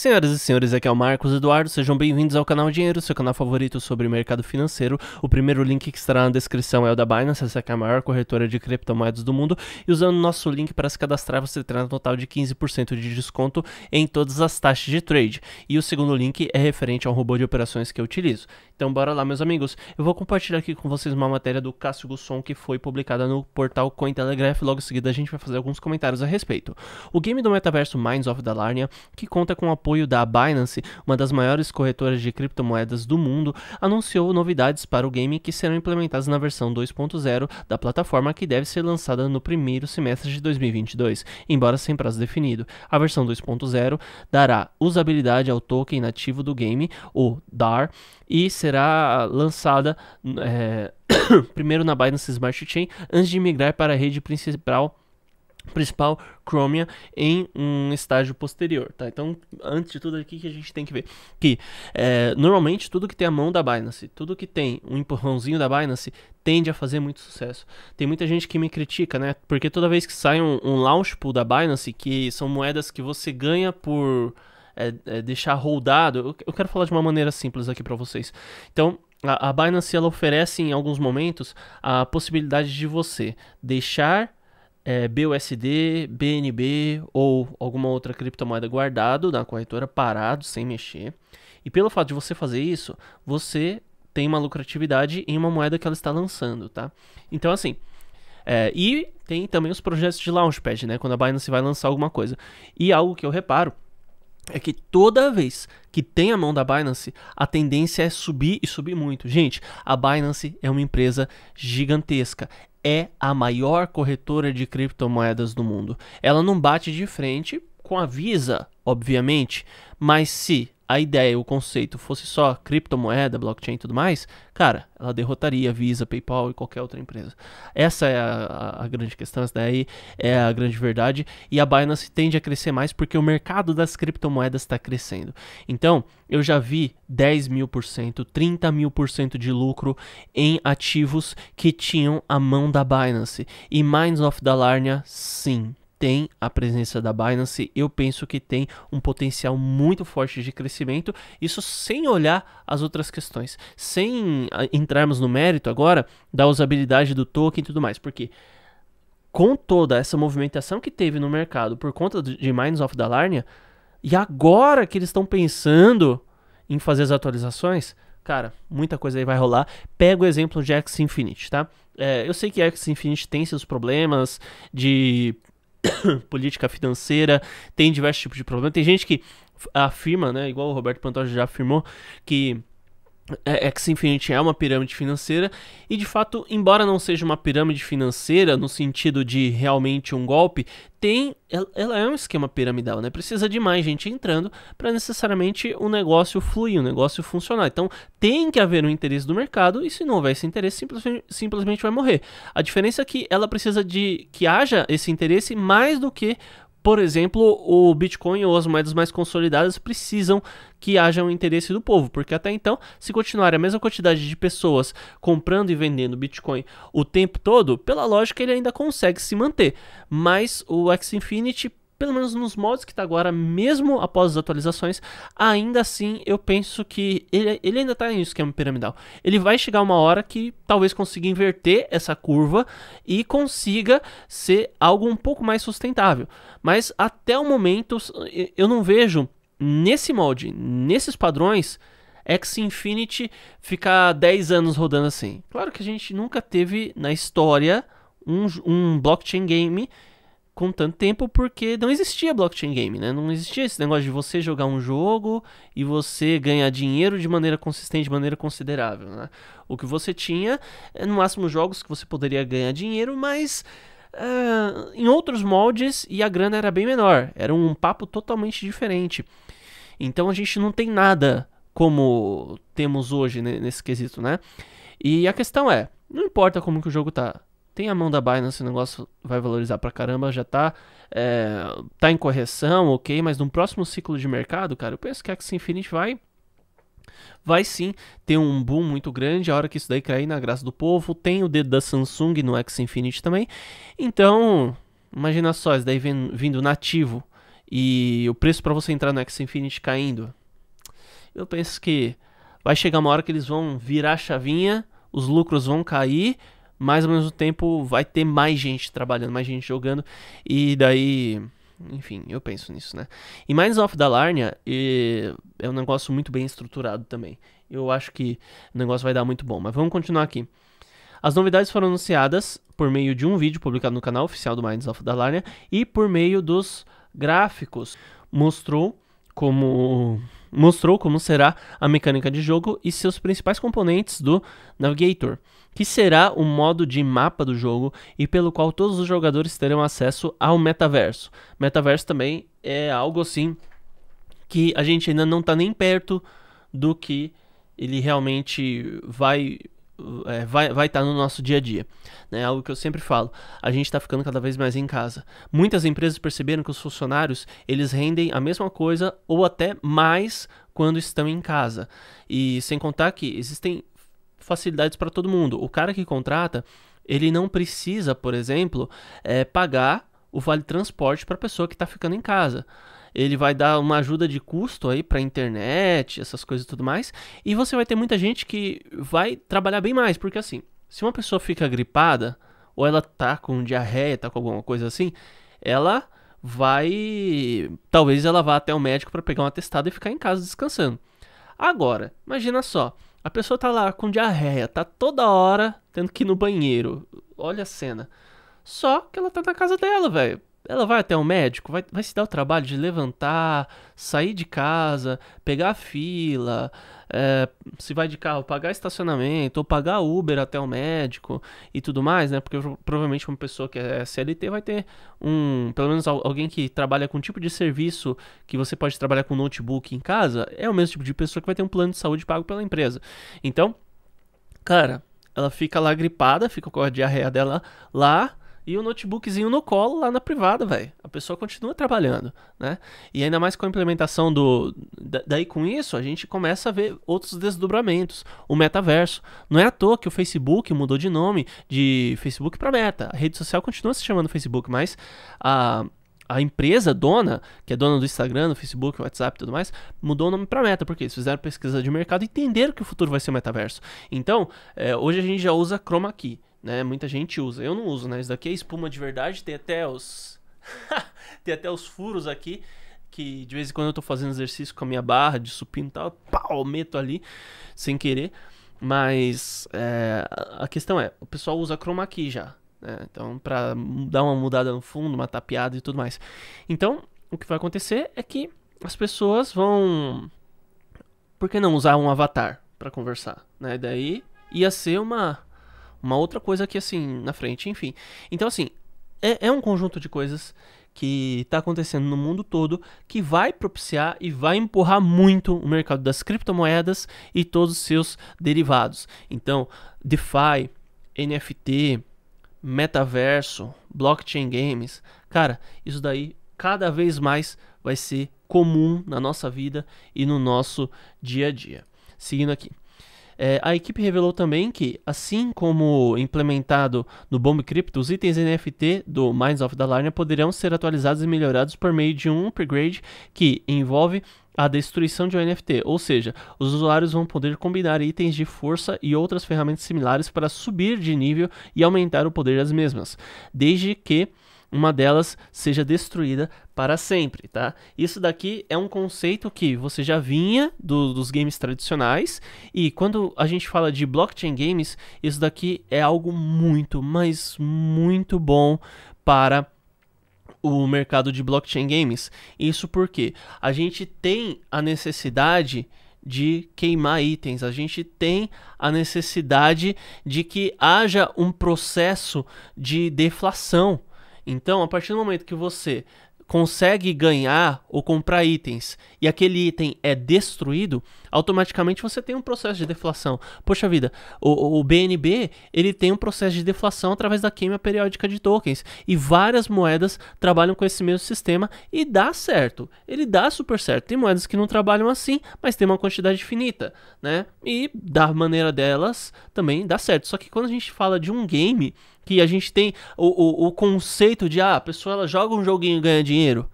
Senhoras e senhores, aqui é o Marcos Eduardo, sejam bem-vindos ao canal Dinheiro, seu canal favorito sobre mercado financeiro. O primeiro link que estará na descrição é o da Binance, essa é a maior corretora de criptomoedas do mundo, e usando o nosso link para se cadastrar você terá um total de 15% de desconto em todas as taxas de trade. E o segundo link é referente ao robô de operações que eu utilizo. Então bora lá, meus amigos. Eu vou compartilhar aqui com vocês uma matéria do Cássio Gusson que foi publicada no portal Cointelegraph. Logo em seguida a gente vai fazer alguns comentários a respeito. O game do metaverso Minds of Larnia, que conta com o apoio da Binance, uma das maiores corretoras de criptomoedas do mundo, anunciou novidades para o game que serão implementadas na versão 2.0 da plataforma que deve ser lançada no primeiro semestre de 2022, embora sem prazo definido. A versão 2.0 dará usabilidade ao token nativo do game, o DAR, e será será lançada é, primeiro na Binance Smart Chain antes de migrar para a rede principal principal Chromium em um estágio posterior, tá? Então, antes de tudo aqui que a gente tem que ver que é, normalmente tudo que tem a mão da Binance, tudo que tem um empurrãozinho da Binance tende a fazer muito sucesso. Tem muita gente que me critica, né? Porque toda vez que sai um, um launch pool da Binance, que são moedas que você ganha por é, é deixar holdado. Eu quero falar de uma maneira simples aqui para vocês. Então, a, a Binance ela oferece em alguns momentos a possibilidade de você deixar é, BUSD, BNB ou alguma outra criptomoeda guardado na corretora, parado, sem mexer. E pelo fato de você fazer isso, você tem uma lucratividade em uma moeda que ela está lançando, tá? Então, assim. É, e tem também os projetos de Launchpad, né? Quando a Binance vai lançar alguma coisa. E algo que eu reparo é que toda vez que tem a mão da Binance, a tendência é subir e subir muito. Gente, a Binance é uma empresa gigantesca. É a maior corretora de criptomoedas do mundo. Ela não bate de frente com a Visa, obviamente, mas se a ideia, o conceito fosse só criptomoeda, blockchain e tudo mais, cara, ela derrotaria Visa, PayPal e qualquer outra empresa. Essa é a, a, grande questão, essa daí é a grande verdade. E a Binance tende a crescer mais porque o mercado das criptomoedas está crescendo. Então, eu já vi 10 mil por cento, 30 mil por cento de lucro em ativos que tinham a mão da Binance. E Minds of Dalarnia, sim, tem a presença da Binance, eu penso que tem um potencial muito forte de crescimento, isso sem olhar as outras questões, sem ah, entrarmos no mérito agora da usabilidade do token e tudo mais, porque com toda essa movimentação que teve no mercado por conta de Mines of Dalarnia, e agora que eles estão pensando em fazer as atualizações, cara, muita coisa aí vai rolar. Pega o exemplo de X Infinity, tá? É, eu sei que X Infinity tem seus problemas de política financeira, tem diversos tipos de problema. Tem gente que afirma, né, igual o Roberto Pantoja já afirmou, que é X é Infinity é uma pirâmide financeira e de fato, embora não seja uma pirâmide financeira no sentido de realmente um golpe, tem ela é um esquema piramidal, né? Precisa de mais gente entrando para necessariamente o um negócio fluir, o um negócio funcionar. Então, tem que haver um interesse do mercado e se não houver esse interesse, simplesmente vai morrer. A diferença é que ela precisa de que haja esse interesse mais do que por exemplo, o Bitcoin ou as moedas mais consolidadas precisam que haja um interesse do povo, porque até então, se continuar a mesma quantidade de pessoas comprando e vendendo Bitcoin o tempo todo, pela lógica ele ainda consegue se manter. Mas o X Infinity pelo menos nos mods que está agora, mesmo após as atualizações, ainda assim eu penso que ele, ele ainda está em esquema piramidal. Ele vai chegar uma hora que talvez consiga inverter essa curva e consiga ser algo um pouco mais sustentável. Mas até o momento eu não vejo nesse molde, nesses padrões, X-Infinity ficar 10 anos rodando assim. Claro que a gente nunca teve na história um, um blockchain game com tanto tempo porque não existia blockchain game, né? Não existia esse negócio de você jogar um jogo e você ganhar dinheiro de maneira consistente, de maneira considerável, né? O que você tinha, é, no máximo jogos que você poderia ganhar dinheiro, mas uh, em outros moldes e a grana era bem menor. Era um papo totalmente diferente. Então a gente não tem nada como temos hoje né, nesse quesito, né? E a questão é, não importa como que o jogo tá, tem a mão da Binance, o negócio vai valorizar pra caramba, já tá, é, tá em correção, ok, mas no próximo ciclo de mercado, cara, eu penso que a Axie Infinity vai vai sim ter um boom muito grande a hora que isso daí cair na graça do povo. Tem o dedo da Samsung no X Infinity também. Então, imagina só, isso daí vindo nativo e o preço para você entrar no X Infinity caindo. Eu penso que vai chegar uma hora que eles vão virar a chavinha, os lucros vão cair mais ou menos o tempo vai ter mais gente trabalhando, mais gente jogando, e daí. Enfim, eu penso nisso, né? E Minds of Larnia é um negócio muito bem estruturado também. Eu acho que o negócio vai dar muito bom, mas vamos continuar aqui. As novidades foram anunciadas por meio de um vídeo publicado no canal oficial do Minds of Larnia e por meio dos gráficos. Mostrou como mostrou como será a mecânica de jogo e seus principais componentes do Navigator, que será o modo de mapa do jogo e pelo qual todos os jogadores terão acesso ao metaverso. Metaverso também é algo assim que a gente ainda não está nem perto do que ele realmente vai é, vai vai estar tá no nosso dia a dia. Né? É algo que eu sempre falo. A gente está ficando cada vez mais em casa. Muitas empresas perceberam que os funcionários eles rendem a mesma coisa ou até mais quando estão em casa. E sem contar que existem facilidades para todo mundo. O cara que contrata ele não precisa, por exemplo, é, pagar o vale transporte para a pessoa que está ficando em casa ele vai dar uma ajuda de custo aí para internet, essas coisas e tudo mais. E você vai ter muita gente que vai trabalhar bem mais, porque assim, se uma pessoa fica gripada ou ela tá com diarreia, tá com alguma coisa assim, ela vai, talvez ela vá até o médico para pegar um atestado e ficar em casa descansando. Agora, imagina só, a pessoa tá lá com diarreia, tá toda hora tendo que ir no banheiro. Olha a cena. Só que ela tá na casa dela, velho ela vai até o um médico, vai, vai se dar o trabalho de levantar, sair de casa, pegar a fila, é, se vai de carro, pagar estacionamento, ou pagar Uber até o médico e tudo mais, né? Porque provavelmente uma pessoa que é CLT vai ter um. Pelo menos alguém que trabalha com um tipo de serviço que você pode trabalhar com notebook em casa, é o mesmo tipo de pessoa que vai ter um plano de saúde pago pela empresa. Então, cara, ela fica lá gripada, fica com a diarreia dela lá e o notebookzinho no colo lá na privada, velho. A pessoa continua trabalhando, né? E ainda mais com a implementação do. Da, daí com isso, a gente começa a ver outros desdobramentos. O metaverso. Não é à toa que o Facebook mudou de nome de Facebook para Meta. A rede social continua se chamando Facebook, mas a. A empresa dona, que é dona do Instagram, do Facebook, WhatsApp e tudo mais, mudou o nome para Meta, porque eles fizeram pesquisa de mercado e entenderam que o futuro vai ser o metaverso. Então, é, hoje a gente já usa Chroma Key né? Muita gente usa. Eu não uso, né? Isso daqui é espuma de verdade, tem até os tem até os furos aqui que de vez em quando eu tô fazendo exercício com a minha barra de supino e tal, pau, meto ali sem querer. Mas é, a questão é, o pessoal usa chroma key já, né? Então, para dar uma mudada no fundo, uma tapeada e tudo mais. Então, o que vai acontecer é que as pessoas vão por que não usar um avatar para conversar, né? Daí ia ser uma uma outra coisa aqui assim na frente, enfim. Então, assim, é, é um conjunto de coisas que está acontecendo no mundo todo que vai propiciar e vai empurrar muito o mercado das criptomoedas e todos os seus derivados. Então, DeFi, NFT, metaverso, blockchain games, cara, isso daí cada vez mais vai ser comum na nossa vida e no nosso dia a dia. Seguindo aqui. É, a equipe revelou também que, assim como implementado no Bomb Crypto, os itens NFT do Minds of Larnia poderão ser atualizados e melhorados por meio de um upgrade que envolve a destruição de um NFT, ou seja, os usuários vão poder combinar itens de força e outras ferramentas similares para subir de nível e aumentar o poder das mesmas, desde que uma delas seja destruída para sempre, tá? Isso daqui é um conceito que você já vinha do, dos games tradicionais e quando a gente fala de blockchain games, isso daqui é algo muito, mas muito bom para o mercado de blockchain games. Isso porque a gente tem a necessidade de queimar itens, a gente tem a necessidade de que haja um processo de deflação então, a partir do momento que você consegue ganhar ou comprar itens e aquele item é destruído, automaticamente você tem um processo de deflação. Poxa vida, o, o BNB ele tem um processo de deflação através da queima periódica de tokens e várias moedas trabalham com esse mesmo sistema e dá certo. Ele dá super certo. Tem moedas que não trabalham assim, mas tem uma quantidade finita, né? E da maneira delas também dá certo. Só que quando a gente fala de um game que a gente tem o, o, o conceito de ah, a pessoa ela joga um joguinho e ganha dinheiro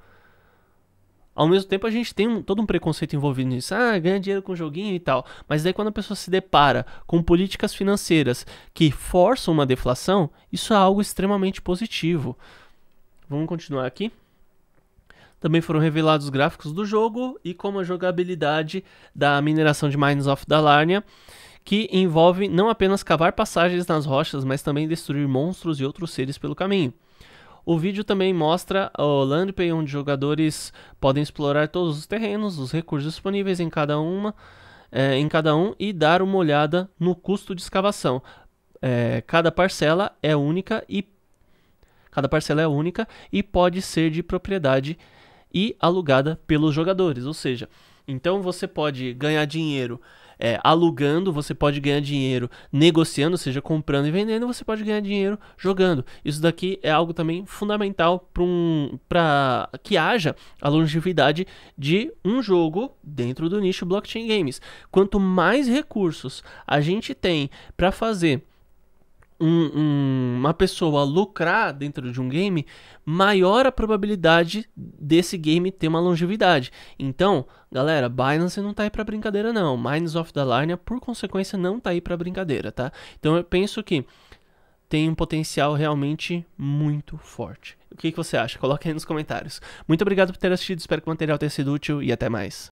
ao mesmo tempo, a gente tem um, todo um preconceito envolvido nisso. Ah, ganha dinheiro com joguinho e tal. Mas daí, quando a pessoa se depara com políticas financeiras que forçam uma deflação, isso é algo extremamente positivo. Vamos continuar aqui. Também foram revelados gráficos do jogo e como a jogabilidade da mineração de Mines of Dalarnia, que envolve não apenas cavar passagens nas rochas, mas também destruir monstros e outros seres pelo caminho. O vídeo também mostra o landpay onde jogadores podem explorar todos os terrenos, os recursos disponíveis em cada uma, é, em cada um e dar uma olhada no custo de escavação. É, cada parcela é única e cada parcela é única e pode ser de propriedade e alugada pelos jogadores, ou seja, então você pode ganhar dinheiro é, alugando, você pode ganhar dinheiro negociando, ou seja, comprando e vendendo, você pode ganhar dinheiro jogando. Isso daqui é algo também fundamental para um, que haja a longevidade de um jogo dentro do nicho blockchain games. Quanto mais recursos a gente tem para fazer um, um, uma pessoa lucrar dentro de um game, maior a probabilidade desse game ter uma longevidade. Então, galera, Binance não tá aí para brincadeira não. Mines of the Line, por consequência, não tá aí para brincadeira, tá? Então eu penso que tem um potencial realmente muito forte. O que, que você acha? Coloque aí nos comentários. Muito obrigado por ter assistido, espero que o material tenha sido útil e até mais.